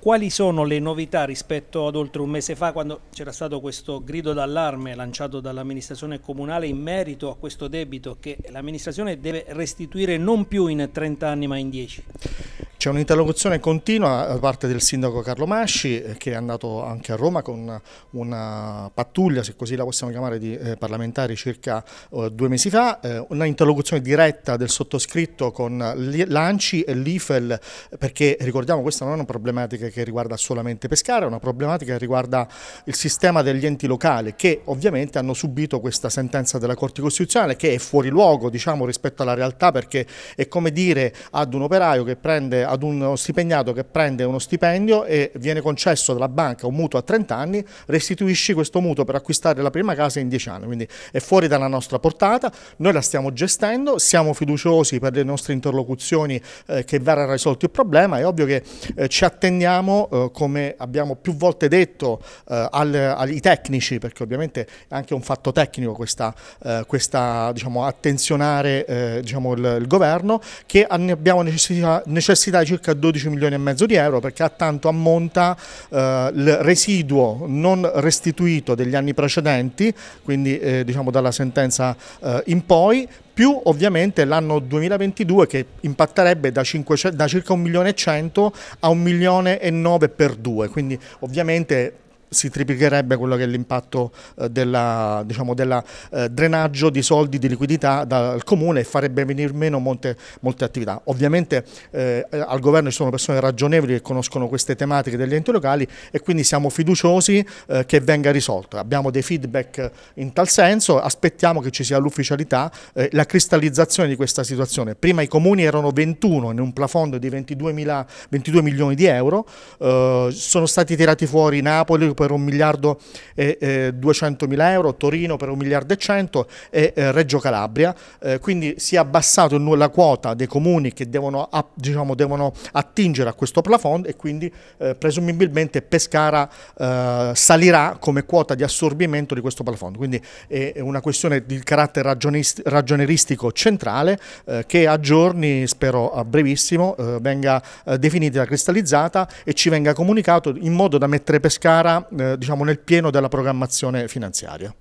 Quali sono le novità rispetto ad oltre un mese fa quando c'era stato questo grido d'allarme lanciato dall'amministrazione comunale in merito a questo debito che l'amministrazione deve restituire non più in 30 anni ma in 10? C'è un'interlocuzione continua da parte del sindaco Carlo Masci eh, che è andato anche a Roma con una pattuglia, se così la possiamo chiamare, di eh, parlamentari circa eh, due mesi fa, una interlocuzione diretta del sottoscritto con l'Anci e l'IFEL perché ricordiamo questa non è una problematica che riguarda solamente Pescara, è una problematica che riguarda il sistema degli enti locali che ovviamente hanno subito questa sentenza della Corte Costituzionale che è fuori luogo diciamo, rispetto alla realtà perché è come dire ad un operaio che prende ad uno stipendiato che prende uno stipendio e viene concesso dalla banca un mutuo a 30 anni, restituisci questo mutuo per acquistare la prima casa in 10 anni, quindi è fuori dalla nostra portata, noi la stiamo gestendo, siamo fiduciosi per le nostre interlocuzioni eh, che verrà risolto il problema, è ovvio che eh, ci attendiamo, eh, come abbiamo più volte detto, eh, al, ai tecnici, perché ovviamente è anche un fatto tecnico questa, eh, questa diciamo, attenzionare eh, diciamo, il, il, governo, che abbiamo necessità, necessità ammonta circa 12 milioni e mezzo di euro perché a tanto ammonta eh, il residuo non restituito degli anni precedenti, quindi eh, diciamo dalla sentenza eh, in poi, più ovviamente l'anno 2022 che impatterebbe da, 500, da circa 1 milione e 100 a 1 milione e 9 per 2, quindi ovviamente si triplicherebbe quello che è l'impatto eh, del diciamo, eh, drenaggio di soldi, di liquidità dal comune e farebbe venire meno molte, molte attività. Ovviamente eh, eh, al governo ci sono persone ragionevoli che conoscono queste tematiche degli enti locali e quindi siamo fiduciosi eh, che venga risolto. Abbiamo dei feedback in tal senso, aspettiamo che ci sia l'ufficialità, eh, la cristallizzazione di questa situazione. Prima i comuni erano 21 in un plafondo di 22, 22 milioni di euro, sono stati tirati fuori Napoli, per 1 miliardo e 200 mila euro, Torino per 1 miliardo e 100 e Reggio Calabria, eh, quindi si è abbassato la quota dei comuni che devono, diciamo, devono attingere a questo plafond e quindi eh, presumibilmente Pescara eh, salirà come quota di assorbimento di questo plafond, quindi è una questione di carattere ragioneristico centrale che a giorni, spero a brevissimo, venga definita cristallizzata e ci venga comunicato in modo da mettere Pescara eh, diciamo nel pieno della programmazione finanziaria.